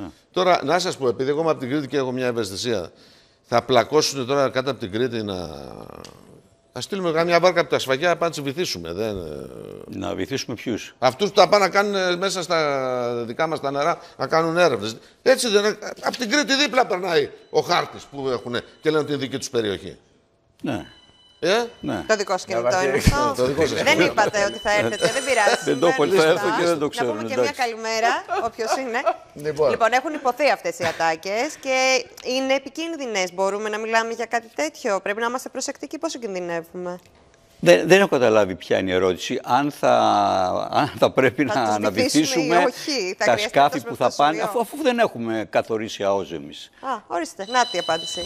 Ναι. Τώρα, να σας πω, επειδή εγώ είμαι από την Κρήτη και έχω μια ευαισθησία, θα πλακώσουν τώρα κάτω από την Κρήτη να. Α στείλουμε μια βάρκα από τα σφαγιά να πάμε να βυθίσουμε. Δεν... Ε. Να βυθίσουμε ποιους. Αυτούς που τα πάνε να κάνουν ε, μέσα στα δικά μας τα νερά να κάνουν έρευνες. Έτσι δεν. Από την Κρήτη δίπλα περνάει ο χάρτης που έχουν και λένε ότι είναι δική τους περιοχή. Ναι. Ε? Ναι. Το δικό σκηνικό είναι αυτό. Δεν είπατε ότι θα έρθετε, δεν πειράζει. Δεν το έχω θα έρθω και δεν το ξέρω. Να πούμε και μια καλημέρα, όποιος είναι. Λοιπόν. λοιπόν, έχουν υποθεί αυτές οι ατάκες και είναι επικίνδυνες. Μπορούμε να μιλάμε για κάτι τέτοιο. Πρέπει να είμαστε προσεκτικοί πόσο κινδυνεύουμε. Δεν, δεν έχω καταλάβει ποια είναι η ερώτηση. Αν θα, αν θα πρέπει να αναβυθίσουμε τα σκάφη που θα πάνε, αφού, δεν έχουμε καθορίσει ΑΟΣ εμείς. Α, ορίστε. Να τη απάντηση.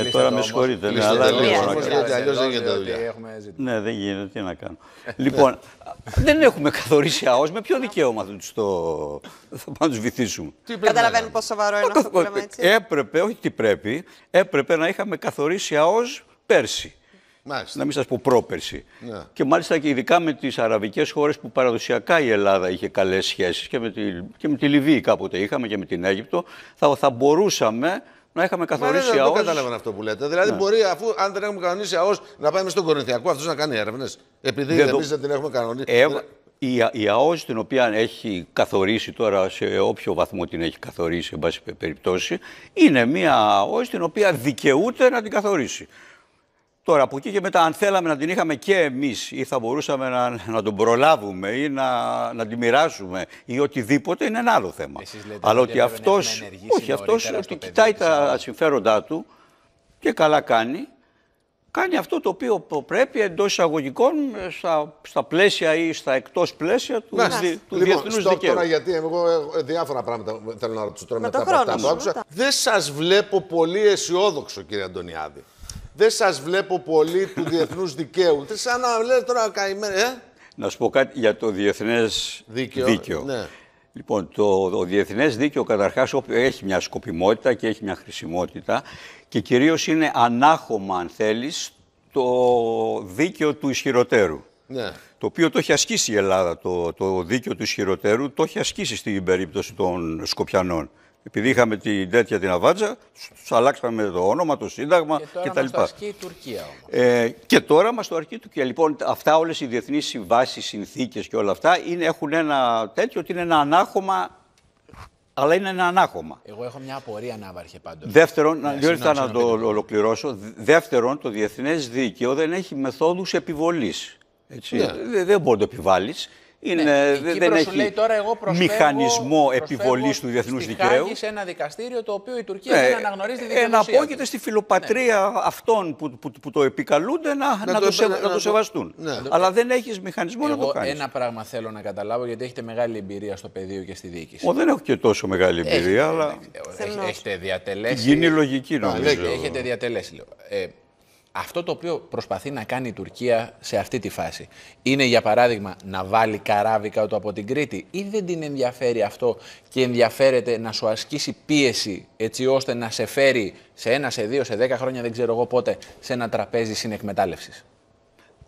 Ε, ε, τώρα με συγχωρείτε. Ναι, αλλά δεν γίνεται. δεν γίνεται Ναι, δεν γίνεται. Τι να κάνω. λοιπόν, δεν έχουμε καθορίσει ΑΟΣ. Με ποιο δικαίωμα θα το. θα τους βυθίσουμε. Καταλαβαίνω πόσο σοβαρό είναι αυτό που λέμε έτσι. Έπρεπε, όχι τι πρέπει, έπρεπε να είχαμε καθορίσει ΑΟΣ πέρσι. Μάλιστα. Να μην σας πω πρόπερση. Ναι. Και μάλιστα και ειδικά με τις αραβικές χώρες που παραδοσιακά η Ελλάδα είχε καλές σχέσεις και, με τη, και με τη Λιβύη κάποτε είχαμε και με την Αίγυπτο, θα, θα μπορούσαμε να είχαμε καθορίσει ΑΟΣ. Δεν καταλαβαίνω αυτό που λέτε. Δηλαδή, ναι. μπορεί αφού αν δεν έχουμε κανονίσει ΑΟΣ να πάμε στον Κορινθιακό αυτός να κάνει έρευνες. Επειδή δεν, δεν την έχουμε κανονίσει. Ε, η, η ΑΟΣ την οποία έχει καθορίσει τώρα σε όποιο βαθμό την έχει καθορίσει, εν πάση περιπτώσει, είναι μια ΑΟΣ την οποία δικαιούται να την καθορίσει. Τώρα από εκεί και μετά, αν θέλαμε να την είχαμε και εμείς ή θα μπορούσαμε να, να τον προλάβουμε ή να, να την μοιράζουμε ή οτιδήποτε είναι ένα άλλο θέμα. λέτε Αλλά ότι αυτό. Όχι, αυτός ότι κοιτάει τα συμφέροντά του και καλά κάνει. Κάνει αυτό το οποίο πρέπει εντός εισαγωγικών στα, στα πλαίσια ή στα εκτός πλαίσια του, ναι. δι, του λοιπόν, διεθνούς Τώρα, γιατί εγώ ε, διάφορα πράγματα θέλω να ρωτήσω τώρα μετά από αυτά που άκουσα. Δεν σας βλέπω πολύ αισιόδοξο, κύριε Αντωνιάδη δεν σας βλέπω πολύ του διεθνούς δικαίου. Τι σαν να λέτε τώρα καημένο, ε? Να σου πω κάτι για το διεθνές δίκαιο. δίκαιο. Ναι. Λοιπόν, το, το διεθνές δίκαιο καταρχάς έχει μια σκοπιμότητα και έχει μια χρησιμότητα και κυρίως είναι ανάχωμα, αν θέλεις το δίκαιο του ισχυροτέρου. Ναι. Το οποίο το έχει ασκήσει η Ελλάδα, το, το δίκαιο του ισχυροτέρου, το έχει ασκήσει στην περίπτωση των Σκοπιανών επειδή είχαμε την τέτοια την αβάτζα, τους αλλάξαμε το όνομα, το σύνταγμα κτλ. Και τώρα μα το αρκεί η Τουρκία όμως. Ε, και τώρα μας το αρκεί η Τουρκία. Λοιπόν, αυτά όλες οι διεθνείς συμβάσεις, συνθήκες και όλα αυτά είναι, έχουν ένα τέτοιο ότι είναι ένα ανάγχωμα, αλλά είναι ένα ανάγχωμα. Εγώ έχω μια απορία να βάρχε πάντω. Δεύτερον, ναι, δύο να το ολοκληρώσω. Δεύτερον, το διεθνές δίκαιο δεν έχει μεθόδους επιβολής. Ναι. Δεν, δεν μπορεί να το επιβάλλεις. Είναι, ναι, δεν, έχει λέει, τώρα εγώ προσφεύγω, μηχανισμό επιβολής του διεθνού δικαίου. Έχει ένα δικαστήριο το οποίο η Τουρκία ναι, δεν αναγνωρίζει τη δικαιοσύνη. Εναπόκειται στη φιλοπατρία ναι. αυτών που, που, που, το επικαλούνται να, να, να, το, σεβαστούν. Ναι. Αλλά δεν έχεις μηχανισμό να το κάνεις. Ένα πράγμα θέλω να καταλάβω γιατί έχετε μεγάλη εμπειρία στο πεδίο και στη διοίκηση. Ο, δεν έχω και τόσο μεγάλη εμπειρία, αλλά. Έχετε διατελέσει. Γίνει λογική ναι, νομίζω. Έχετε διατελέσει, λέω. Ε, αυτό το οποίο προσπαθεί να κάνει η Τουρκία σε αυτή τη φάση είναι για παράδειγμα να βάλει καράβι κάτω από την Κρήτη ή δεν την ενδιαφέρει αυτό και ενδιαφέρεται να σου ασκήσει πίεση έτσι ώστε να σε φέρει σε ένα, σε δύο, σε δέκα χρόνια δεν ξέρω εγώ πότε σε ένα τραπέζι συνεκμετάλλευσης.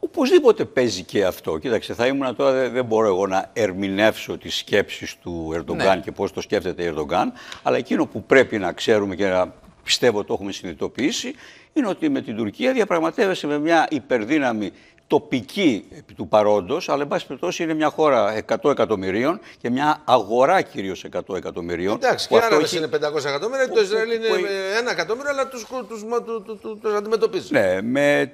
Οπωσδήποτε παίζει και αυτό. Κοίταξε, θα ήμουν τώρα, δεν μπορώ εγώ να ερμηνεύσω τις σκέψεις του Ερντογκάν ναι. και πώς το σκέφτεται η Ερντογκάν, αλλά εκείνο που πρέπει να ξέρουμε και να πιστεύω το έχουμε συνειδητοποιήσει, είναι ότι με την Τουρκία διαπραγματεύεσαι με μια υπερδύναμη τοπική του παρόντος, αλλά εν πάση περιπτώσει είναι μια χώρα 100 εκατομμυρίων και μια αγορά κυρίως 100 εκατομμυρίων. Εντάξει, και Άραβε έχει... είναι 500 εκατομμύρια, το Ισραήλ είναι που... 1 εκατομμύριο, αλλά τους τους, τους, τους, αντιμετωπίζει. Ναι, με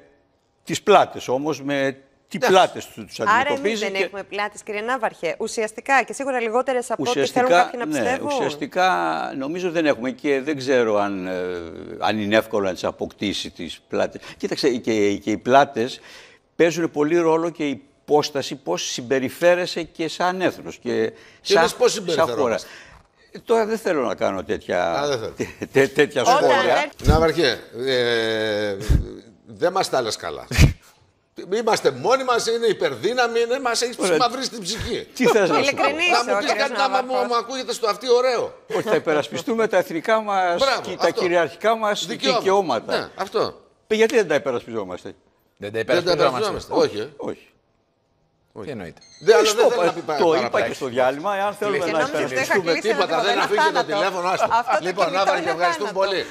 τις πλάτες όμως, με τι πλάτες του τους αντιμετωπίζει. Άρα, δεν έχουμε πλάτες, κύριε Ναύαρχε. Ουσιαστικά και σίγουρα λιγότερες από ό,τι θέλουν κάποιοι να ναι, Ουσιαστικά νομίζω δεν έχουμε και δεν ξέρω αν, ε, αν είναι εύκολο να τις αποκτήσει τις πλάτες. Κοίταξε, και, και οι πλάτες παίζουν πολύ ρόλο και η υπόσταση πώς συμπεριφέρεσαι και σαν έθνος και, σαν, σαν χώρα. Ε, τώρα δεν θέλω να κάνω τέτοια, σχόλια. Ναύαρχε, ε, δεν μας τα καλά. Είμαστε μόνοι μας, είναι υπερδύναμοι, είναι, μας έχεις μαυρίσει την ψυχή. Τι θες να πει. Να μου πεις κάτι να μου, ακούγεται στο αυτή ωραίο. Όχι, θα υπερασπιστούμε τα εθνικά μας και τα κυριαρχικά μας δικαιώματα. Ναι, αυτό. Ε, γιατί δεν τα υπερασπιζόμαστε. Δεν τα υπερασπιζόμαστε. Όχι. Όχι. Τι εννοείται. Δεν, ε, το είπα και στο διάλειμμα, εάν θέλουμε να υπερασπιστούμε τίποτα, δεν αφήγετε το τηλέφωνο. Λοιπόν, να και ευχαριστούμε πολύ.